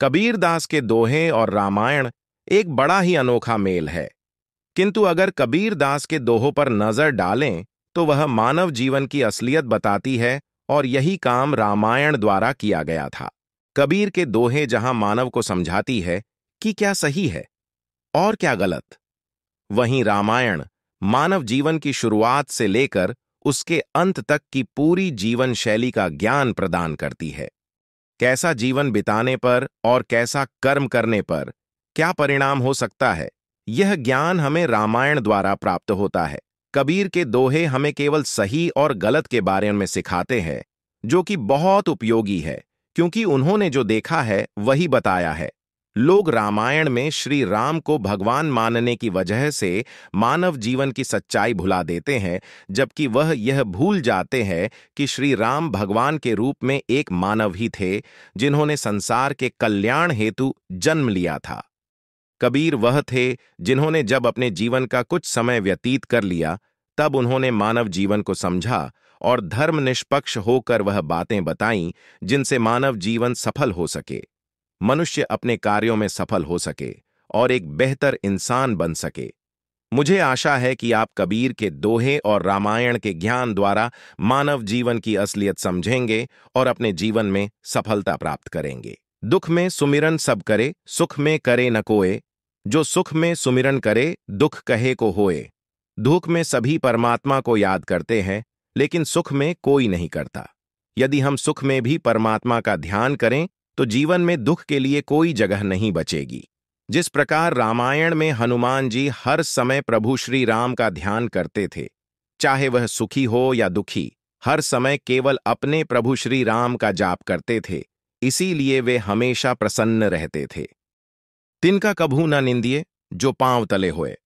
कबीरदास के दोहे और रामायण एक बड़ा ही अनोखा मेल है किंतु अगर कबीरदास के दोहों पर नजर डालें तो वह मानव जीवन की असलियत बताती है और यही काम रामायण द्वारा किया गया था कबीर के दोहे जहां मानव को समझाती है कि क्या सही है और क्या गलत वहीं रामायण मानव जीवन की शुरुआत से लेकर उसके अंत तक की पूरी जीवन शैली का ज्ञान प्रदान करती है कैसा जीवन बिताने पर और कैसा कर्म करने पर क्या परिणाम हो सकता है यह ज्ञान हमें रामायण द्वारा प्राप्त होता है कबीर के दोहे हमें केवल सही और गलत के बारे में सिखाते हैं जो कि बहुत उपयोगी है क्योंकि उन्होंने जो देखा है वही बताया है लोग रामायण में श्री राम को भगवान मानने की वजह से मानव जीवन की सच्चाई भुला देते हैं जबकि वह यह भूल जाते हैं कि श्री राम भगवान के रूप में एक मानव ही थे जिन्होंने संसार के कल्याण हेतु जन्म लिया था कबीर वह थे जिन्होंने जब अपने जीवन का कुछ समय व्यतीत कर लिया तब उन्होंने मानव जीवन को समझा और धर्म निष्पक्ष होकर वह बातें बताई जिनसे मानव जीवन सफल हो सके मनुष्य अपने कार्यों में सफल हो सके और एक बेहतर इंसान बन सके मुझे आशा है कि आप कबीर के दोहे और रामायण के ज्ञान द्वारा मानव जीवन की असलियत समझेंगे और अपने जीवन में सफलता प्राप्त करेंगे दुख में सुमिरन सब करे सुख में करे न कोए जो सुख में सुमिरन करे दुख कहे को होए दुख में सभी परमात्मा को याद करते हैं लेकिन सुख में कोई नहीं करता यदि हम सुख में भी परमात्मा का ध्यान करें तो जीवन में दुख के लिए कोई जगह नहीं बचेगी जिस प्रकार रामायण में हनुमान जी हर समय प्रभु श्री राम का ध्यान करते थे चाहे वह सुखी हो या दुखी हर समय केवल अपने प्रभु श्री राम का जाप करते थे इसीलिए वे हमेशा प्रसन्न रहते थे तिनका कभू न निंदिए जो पांव तले होए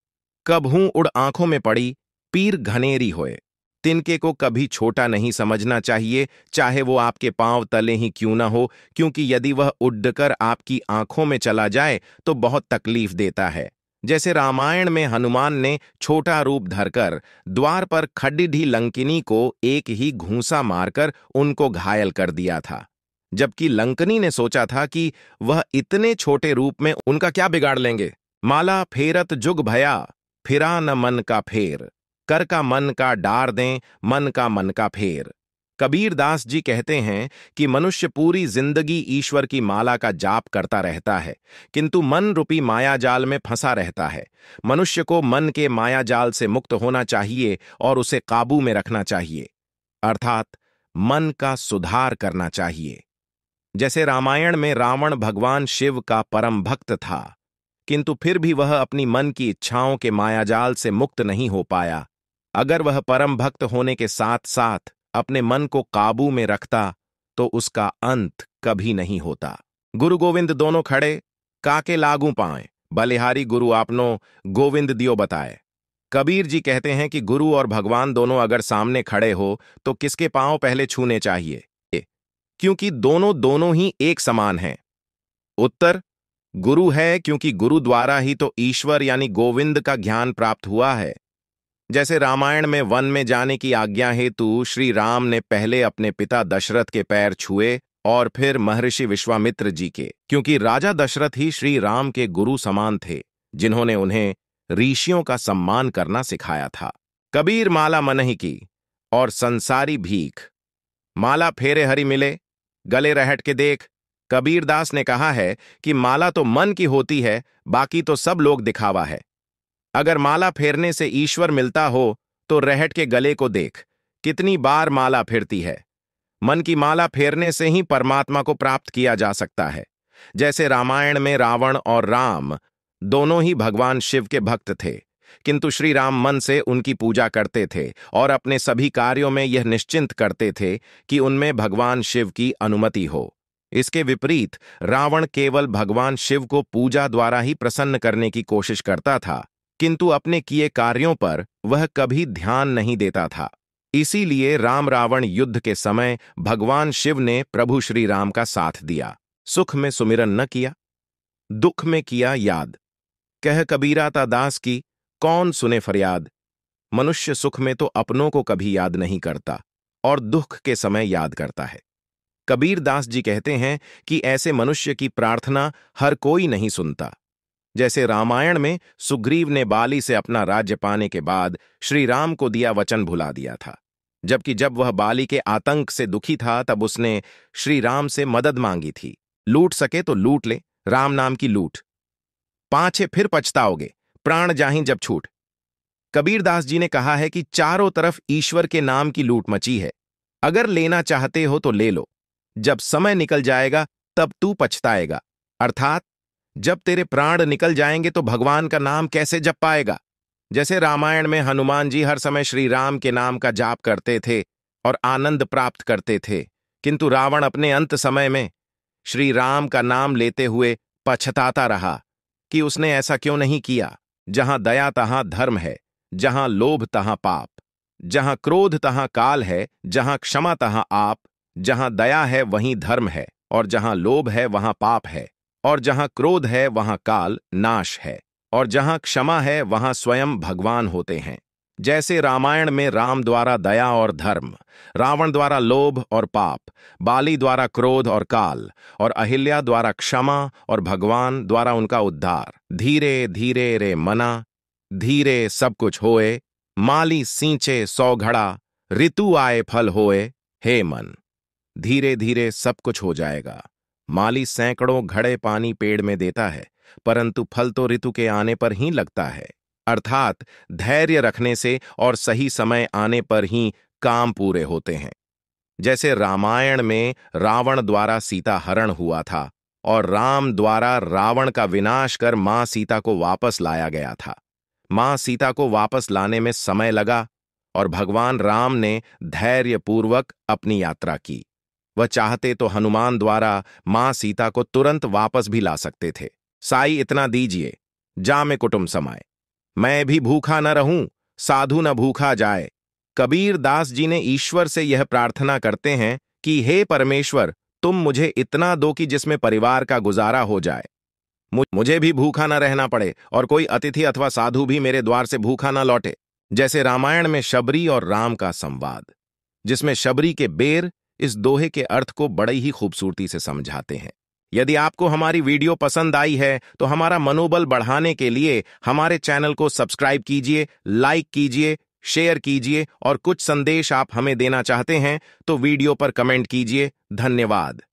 कभू उड़ आंखों में पड़ी पीर घनेरी होए तिनके को कभी छोटा नहीं समझना चाहिए चाहे वो आपके पांव तले ही क्यों ना हो क्योंकि यदि वह उड़कर आपकी आंखों में चला जाए तो बहुत तकलीफ देता है जैसे रामायण में हनुमान ने छोटा रूप धरकर द्वार पर खड्डी लंकिनी को एक ही घूसा मारकर उनको घायल कर दिया था जबकि लंकनी ने सोचा था कि वह इतने छोटे रूप में उनका क्या बिगाड़ लेंगे माला फेरत जुग भया फिरा न मन का फेर कर का मन का डार दें मन का मन का फेर कबीर दास जी कहते हैं कि मनुष्य पूरी जिंदगी ईश्वर की माला का जाप करता रहता है किंतु मन रूपी माया जाल में फंसा रहता है मनुष्य को मन के माया जाल से मुक्त होना चाहिए और उसे काबू में रखना चाहिए अर्थात मन का सुधार करना चाहिए जैसे रामायण में रावण भगवान शिव का परम भक्त था किंतु फिर भी वह अपनी मन की इच्छाओं के मायाजाल से मुक्त नहीं हो पाया अगर वह परम भक्त होने के साथ साथ अपने मन को काबू में रखता तो उसका अंत कभी नहीं होता गुरु गोविंद दोनों खड़े काके लागू पाए बलिहारी गुरु आपनो गोविंद दियो बताए कबीर जी कहते हैं कि गुरु और भगवान दोनों अगर सामने खड़े हो तो किसके पांव पहले छूने चाहिए क्योंकि दोनों दोनों ही एक समान हैं उत्तर गुरु है क्योंकि गुरु द्वारा ही तो ईश्वर यानी गोविंद का ज्ञान प्राप्त हुआ है जैसे रामायण में वन में जाने की आज्ञा हेतु श्री राम ने पहले अपने पिता दशरथ के पैर छुए और फिर महर्षि विश्वामित्र जी के क्योंकि राजा दशरथ ही श्री राम के गुरु समान थे जिन्होंने उन्हें ऋषियों का सम्मान करना सिखाया था कबीर माला मन ही की और संसारी भीख माला फेरे हरि मिले गले रहट के देख कबीरदास ने कहा है कि माला तो मन की होती है बाकी तो सब लोग दिखावा है अगर माला फेरने से ईश्वर मिलता हो तो रहट के गले को देख कितनी बार माला फेरती है मन की माला फेरने से ही परमात्मा को प्राप्त किया जा सकता है जैसे रामायण में रावण और राम दोनों ही भगवान शिव के भक्त थे किंतु श्री राम मन से उनकी पूजा करते थे और अपने सभी कार्यों में यह निश्चिंत करते थे कि उनमें भगवान शिव की अनुमति हो इसके विपरीत रावण केवल भगवान शिव को पूजा द्वारा ही प्रसन्न करने की कोशिश करता था किंतु अपने किए कार्यों पर वह कभी ध्यान नहीं देता था इसीलिए राम रावण युद्ध के समय भगवान शिव ने प्रभु श्री राम का साथ दिया सुख में सुमिरन न किया दुख में किया याद कह कबीरा ता दास की कौन सुने फरियाद मनुष्य सुख में तो अपनों को कभी याद नहीं करता और दुख के समय याद करता है कबीर दास जी कहते हैं कि ऐसे मनुष्य की प्रार्थना हर कोई नहीं सुनता जैसे रामायण में सुग्रीव ने बाली से अपना राज्य पाने के बाद श्री राम को दिया वचन भुला दिया था जबकि जब वह बाली के आतंक से दुखी था तब उसने श्री राम से मदद मांगी थी लूट सके तो लूट ले राम नाम की लूट पांचे फिर पछताओगे प्राण जाही जब छूट कबीरदास जी ने कहा है कि चारों तरफ ईश्वर के नाम की लूट मची है अगर लेना चाहते हो तो ले लो जब समय निकल जाएगा तब तू पछताएगा अर्थात जब तेरे प्राण निकल जाएंगे तो भगवान का नाम कैसे जप पाएगा जैसे रामायण में हनुमान जी हर समय श्री राम के नाम का जाप करते थे और आनंद प्राप्त करते थे किंतु रावण अपने अंत समय में श्री राम का नाम लेते हुए पछताता रहा कि उसने ऐसा क्यों नहीं किया जहां दया तहां धर्म है जहां लोभ तहां पाप जहां क्रोध तहां काल है जहां क्षमा तहां आप जहां दया है वहीं धर्म है और जहां लोभ है वहां पाप है और जहां क्रोध है वहां काल नाश है और जहां क्षमा है वहां स्वयं भगवान होते हैं जैसे रामायण में राम द्वारा दया और धर्म रावण द्वारा लोभ और पाप बाली द्वारा क्रोध और काल और अहिल्या द्वारा क्षमा और भगवान द्वारा उनका उद्धार धीरे धीरे रे मना धीरे सब कुछ होए माली सींचे सौ घड़ा ऋतु आए फल होए हे मन धीरे धीरे सब कुछ हो जाएगा माली सैकड़ों घड़े पानी पेड़ में देता है परंतु फल तो ऋतु के आने पर ही लगता है अर्थात धैर्य रखने से और सही समय आने पर ही काम पूरे होते हैं जैसे रामायण में रावण द्वारा सीता हरण हुआ था और राम द्वारा रावण का विनाश कर मां सीता को वापस लाया गया था मां सीता को वापस लाने में समय लगा और भगवान राम ने धैर्यपूर्वक अपनी यात्रा की वह चाहते तो हनुमान द्वारा मां सीता को तुरंत वापस भी ला सकते थे साई इतना दीजिए जा में कुटुम समाए मैं भी भूखा न रहूं साधु न भूखा जाए कबीर दास जी ने ईश्वर से यह प्रार्थना करते हैं कि हे परमेश्वर तुम मुझे इतना दो कि जिसमें परिवार का गुजारा हो जाए मुझे भी भूखा न रहना पड़े और कोई अतिथि अथवा साधु भी मेरे द्वार से भूखा न लौटे जैसे रामायण में शबरी और राम का संवाद जिसमें शबरी के बेर इस दोहे के अर्थ को बड़ी ही खूबसूरती से समझाते हैं यदि आपको हमारी वीडियो पसंद आई है तो हमारा मनोबल बढ़ाने के लिए हमारे चैनल को सब्सक्राइब कीजिए लाइक कीजिए शेयर कीजिए और कुछ संदेश आप हमें देना चाहते हैं तो वीडियो पर कमेंट कीजिए धन्यवाद